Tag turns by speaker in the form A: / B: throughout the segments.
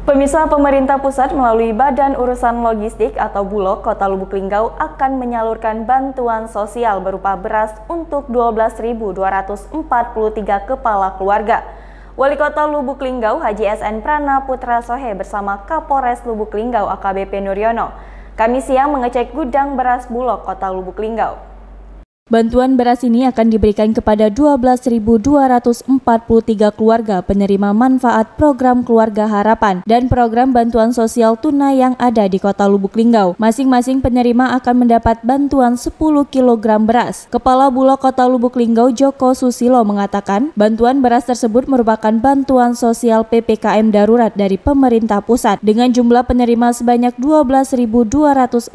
A: Pemirsa pemerintah pusat melalui Badan Urusan Logistik atau Bulog Kota Lubuk Linggau akan menyalurkan bantuan sosial berupa beras untuk 12.243 kepala keluarga. Wali Kota Lubuk Linggau Haji SN Prana Putra Sohe bersama Kapolres Lubuk Linggau AKBP Nuryono. Kami siang mengecek gudang beras Bulog Kota Lubuk Linggau. Bantuan beras ini akan diberikan kepada 12.243 keluarga penerima manfaat program Keluarga Harapan dan program bantuan sosial tunai yang ada di Kota Lubuk Linggau. Masing-masing penerima akan mendapat bantuan 10 kg beras. Kepala Bulog Kota Lubuk Linggau Joko Susilo mengatakan, bantuan beras tersebut merupakan bantuan sosial PPKM darurat dari pemerintah pusat dengan jumlah penerima sebanyak 12.243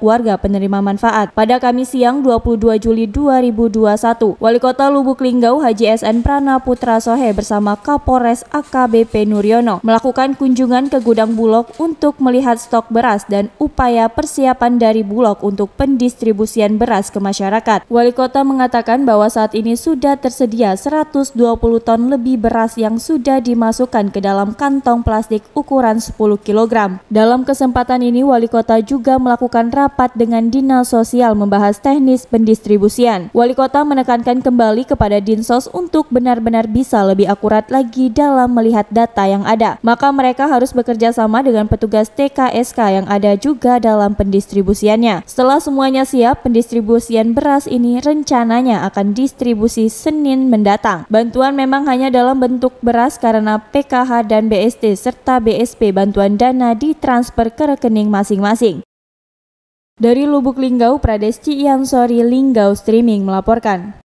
A: keluarga penerima manfaat. Pada Kamis siang 22 Juli 2021. Wali Kota Lubuk Linggau Haji SN Prana Putra Sohe bersama Kapolres AKBP Nuryono melakukan kunjungan ke gudang Bulog untuk melihat stok beras dan upaya persiapan dari Bulog untuk pendistribusian beras ke masyarakat. Wali Kota mengatakan bahwa saat ini sudah tersedia 120 ton lebih beras yang sudah dimasukkan ke dalam kantong plastik ukuran 10 kg. Dalam kesempatan ini, Wali Kota juga melakukan rapat dengan Dinas Sosial membahas teknis pendistribusian pendistribusian. Wali kota menekankan kembali kepada Dinsos untuk benar-benar bisa lebih akurat lagi dalam melihat data yang ada. Maka mereka harus bekerja sama dengan petugas TKSK yang ada juga dalam pendistribusiannya. Setelah semuanya siap, pendistribusian beras ini rencananya akan distribusi Senin mendatang. Bantuan memang hanya dalam bentuk beras karena PKH dan BST serta BSP bantuan dana ditransfer ke rekening masing-masing. Dari Lubuk Linggau, Pradesci Iansori Linggau Streaming melaporkan.